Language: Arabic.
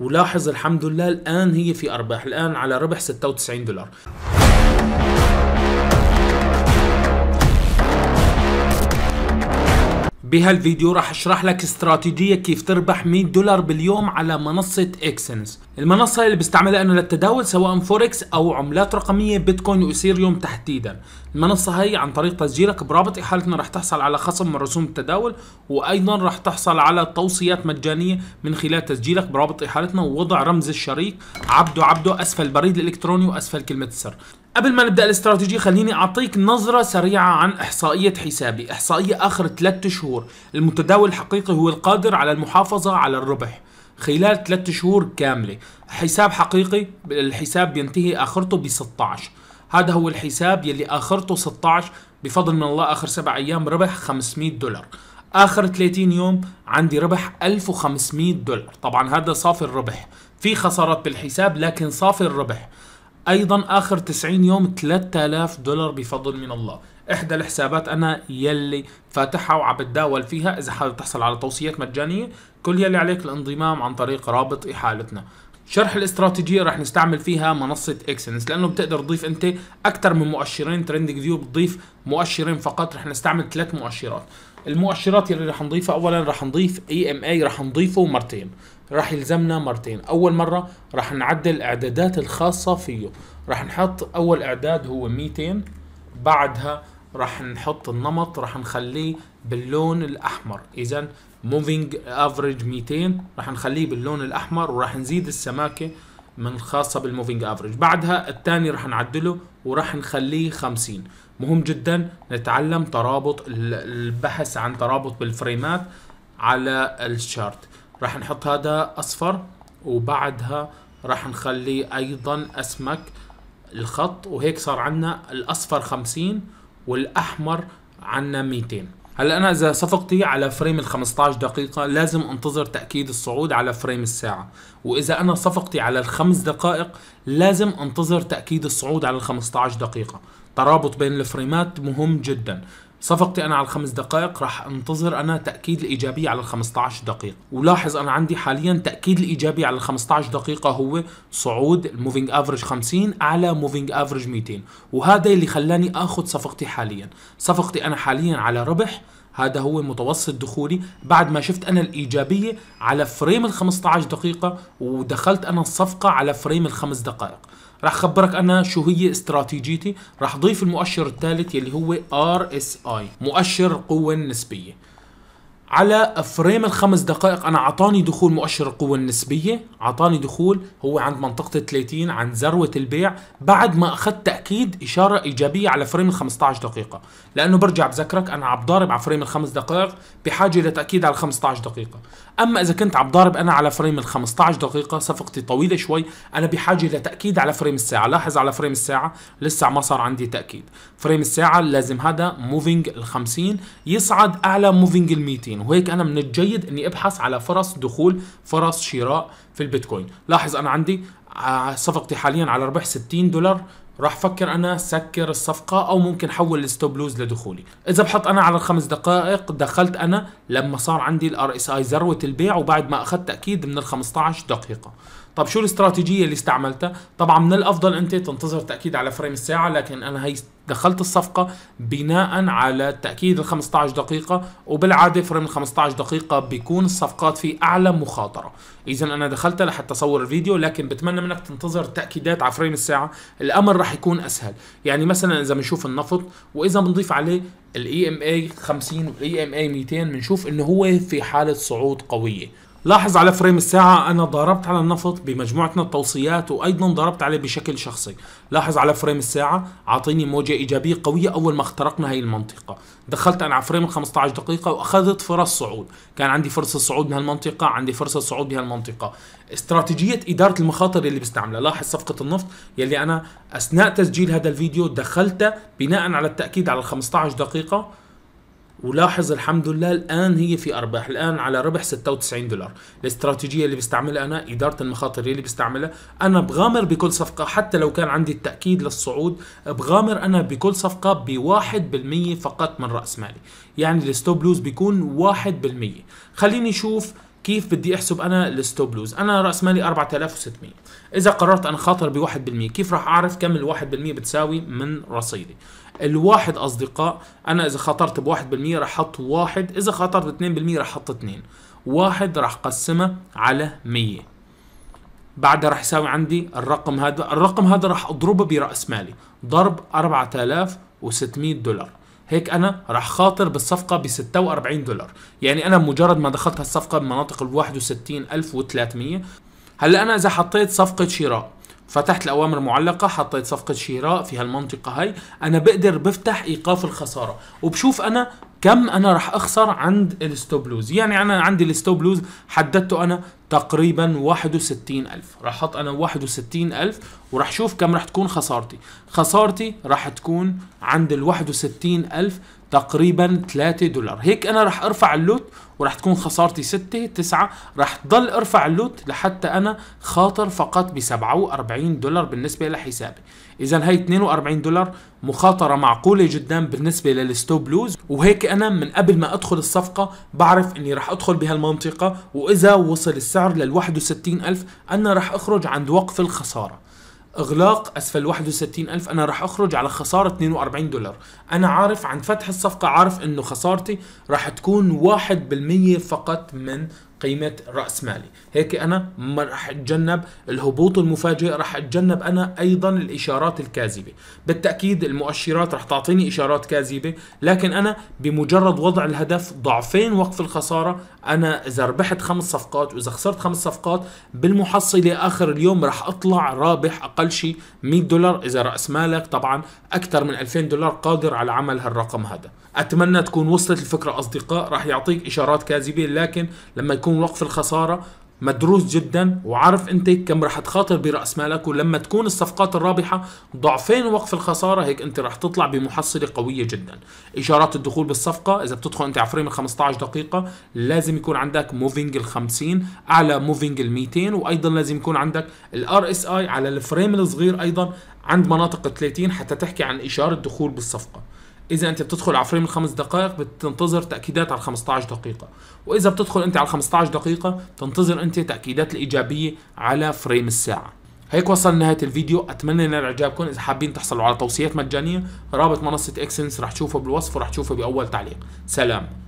ولاحظ الحمد لله الآن هي في أرباح الآن على ربح 96 دولار بهالفيديو راح اشرح لك استراتيجيه كيف تربح 100 دولار باليوم على منصه اكسنس المنصه اللي بستعملها انا للتداول سواء فوركس او عملات رقميه بيتكوين واثيريوم تحديدا المنصه هي عن طريق تسجيلك برابط احالتنا راح تحصل على خصم من رسوم التداول وايضا راح تحصل على توصيات مجانيه من خلال تسجيلك برابط احالتنا ووضع رمز الشريك عبده عبده اسفل البريد الالكتروني واسفل كلمه السر قبل ما نبدا الاستراتيجيه خليني اعطيك نظره سريعه عن احصائيه حسابي، احصائيه اخر 3 شهور، المتداول الحقيقي هو القادر على المحافظه على الربح خلال 3 شهور كامله، حساب حقيقي الحساب بينتهي اخرته ب 16 هذا هو الحساب يلي اخرته 16 بفضل من الله اخر 7 ايام ربح 500 دولار اخر 30 يوم عندي ربح 1500 دولار طبعا هذا صافي الربح في خسارات بالحساب لكن صافي الربح ايضا اخر 90 يوم 3000 دولار بفضل من الله احدى الحسابات انا يلي فاتحها وعم بتداول فيها اذا حابب تحصل على توصيات مجانيه كل يلي عليك الانضمام عن طريق رابط احالتنا شرح الاستراتيجية رح نستعمل فيها منصة اكسنس لأنه بتقدر تضيف أنت أكثر من مؤشرين ترندنج فيو بتضيف مؤشرين فقط رح نستعمل ثلاث مؤشرات المؤشرات اللي رح نضيفها اولا رح نضيف اي ام اي رح نضيفه مرتين رح يلزمنا مرتين اول مره رح نعدل الاعدادات الخاصه فيه رح نحط اول اعداد هو 200 بعدها رح نحط النمط رح نخليه باللون الاحمر اذا موفينج افريج 200 رح نخليه باللون الاحمر ورح نزيد السماكه من خاصه بالموفينج افريج بعدها الثاني رح نعدله ورح نخليه 50 مهم جدا نتعلم ترابط البحث عن ترابط بالفريمات على الشارت راح نحط هذا اصفر وبعدها راح نخلي ايضا اسمك الخط وهيك صار عنا الاصفر 50 والاحمر عنا 200 هلا انا اذا صفقتي على فريم ال 15 دقيقة لازم انتظر تأكيد الصعود على فريم الساعة، واذا انا صفقتي على الخمس دقائق لازم انتظر تأكيد الصعود على ال 15 دقيقة، ترابط بين الفريمات مهم جدا صفقتي انا على الخمس دقائق راح انتظر انا تاكيد الايجابيه على ال 15 دقيقه ولاحظ انا عندي حاليا تاكيد الايجابي على ال 15 دقيقه هو صعود الموفينج افريج 50 على موفينج افريج 200 وهذا اللي خلاني اخذ صفقتي حاليا صفقتي انا حاليا على ربح هذا هو متوسط دخولي بعد ما شفت انا الايجابيه على فريم ال 15 دقيقه ودخلت انا الصفقه على فريم الخمس دقائق راح خبرك انا شو هي استراتيجيتي راح ضيف المؤشر الثالث يلي هو ار اس اي مؤشر القوه النسبيه على فريم الخمس دقائق انا اعطاني دخول مؤشر القوه النسبيه اعطاني دخول هو عند منطقه 30 عند ذروه البيع بعد ما اخذت تاكيد اشاره ايجابيه على فريم ال 15 دقيقه لانه برجع بذكرك انا عم ضارب على فريم الخمس دقائق بحاجه لتاكيد على 15 دقيقه اما اذا كنت عم ضارب انا على فريم ال 15 دقيقه صفقتي طويله شوي انا بحاجه لتاكيد على فريم الساعه لاحظ على فريم الساعه لسه ما صار عندي تاكيد فريم الساعه لازم هذا موفينج ال 50 يصعد اعلى موفينج ال 200 البيتكوين وهيك انا من الجيد اني ابحث على فرص دخول فرص شراء في البيتكوين لاحظ انا عندي آه، صفقتي حاليا على ربح 60 دولار راح افكر انا سكر الصفقه او ممكن حول الستوب لوز لدخولي اذا بحط انا على الخمس دقائق دخلت انا لما صار عندي الار اس اي ذروه البيع وبعد ما اخذت تاكيد من ال 15 دقيقه طب شو الاستراتيجيه اللي استعملتها طبعا من الافضل انت تنتظر تاكيد على فريم الساعه لكن انا هي دخلت الصفقة بناء على تأكيد ال 15 دقيقة وبالعادة فريم ال 15 دقيقة بيكون الصفقات في أعلى مخاطرة إذا أنا دخلت لحتى أصور الفيديو لكن بتمنى منك تنتظر تأكيدات على فريم الساعة الأمر راح يكون أسهل يعني مثلا إذا بنشوف النفط وإذا بنضيف عليه الاي ام اي 50 والاي ام اي 200 بنشوف انه هو في حاله صعود قويه لاحظ على فريم الساعة أنا ضربت على النفط بمجموعتنا التوصيات وأيضا ضربت عليه بشكل شخصي لاحظ على فريم الساعة عاطيني موجة إيجابية قوية أول ما اخترقنا هاي المنطقة دخلت أنا على فريم 15 دقيقة وأخذت فرص صعود كان عندي فرصة صعود من هالمنطقة عندي فرصة صعود من هالمنطقة استراتيجية إدارة المخاطر اللي بستعملها لاحظ صفقة النفط يلي أنا أثناء تسجيل هذا الفيديو دخلت بناء على التأكيد على 15 دقيقة ولاحظ الحمد لله الان هي في ارباح الان على ربح 96 دولار الاستراتيجيه اللي بستعملها انا اداره المخاطر اللي بستعملها انا بغامر بكل صفقه حتى لو كان عندي التاكيد للصعود بغامر انا بكل صفقه ب 1% فقط من راس مالي يعني الستوب لوز بيكون 1% خليني اشوف كيف بدي احسب انا الستوب لوز انا راس مالي 4600 اذا قررت ان خاطر ب 1% كيف راح اعرف كم ال 1% بتساوي من رصيدي الواحد اصدقاء انا اذا خاطرت ب 1% راح احط واحد اذا خاطرت ب 2% راح احط اثنين. واحد راح قسمه على 100 بعدها راح يساوي عندي الرقم هذا الرقم هذا راح اضربه براس مالي ضرب 4600 دولار هيك انا راح خاطر بالصفقه ب 46 دولار يعني انا مجرد ما دخلت هالصفقه بمناطق ال 61300 هلا انا اذا حطيت صفقه شراء فتحت الاوامر المعلقه حطيت صفقه شراء في هالمنطقه هي انا بقدر بفتح ايقاف الخساره وبشوف انا كم انا راح اخسر عند الستوب لوز يعني انا عندي الستوب لوز حددته انا تقريبا 61000 راح احط انا 61000 وراح شوف كم راح تكون خسارتي خسارتي راح تكون عند ال 61000 تقريبا 3 دولار هيك انا راح ارفع اللوت وراح تكون خسارتي 6 9 راح ضل ارفع اللوت لحتى انا خاطر فقط ب 47 دولار بالنسبه لحسابي اذا هي 42 دولار مخاطره معقوله جدا بالنسبه للستوب لوز وهيك انا من قبل ما ادخل الصفقه بعرف اني رح ادخل بهالمنطقه واذا وصل السعر لل 61000 انا رح اخرج عند وقف الخساره اغلاق اسفل 61000 انا راح اخرج على خساره 42 دولار انا عارف عند فتح الصفقه عارف انه خسارتي راح تكون 1% فقط من قيمه راس مالي هيك انا ما رح اتجنب الهبوط المفاجئ رح اتجنب انا ايضا الاشارات الكاذبه بالتاكيد المؤشرات رح تعطيني اشارات كاذبه لكن انا بمجرد وضع الهدف ضعفين وقف الخساره انا اذا ربحت خمس صفقات واذا خسرت خمس صفقات بالمحصله اخر اليوم رح اطلع رابح اقل شيء 100 دولار اذا راس مالك طبعا اكثر من 2000 دولار قادر على عمل هالرقم هذا اتمنى تكون وصلت الفكره اصدقاء رح يعطيك اشارات كاذبه لكن لما يكون يكون وقف الخساره مدروس جدا وعارف انت كم رح تخاطر براس مالك ولما تكون الصفقات الرابحه ضعفين وقف الخساره هيك انت رح تطلع بمحصله قويه جدا اشارات الدخول بالصفقه اذا بتدخل انت على فريم ال 15 دقيقه لازم يكون عندك موفينج ال 50 اعلى موفينج ال 200 وايضا لازم يكون عندك الار اس اي على الفريم الصغير ايضا عند مناطق ال 30 حتى تحكي عن اشاره دخول بالصفقه اذا انت بتدخل على فريم الخمس دقائق بتنتظر تاكيدات على 15 دقيقه واذا بتدخل انت على 15 دقيقه تنتظر انت تاكيدات الايجابيه على فريم الساعه هيك وصلنا نهاية الفيديو أتمنى ينال إعجابكم إذا حابين تحصلوا على توصيات مجانية رابط منصة إكسنس رح تشوفه بالوصف ورح تشوفه بأول تعليق سلام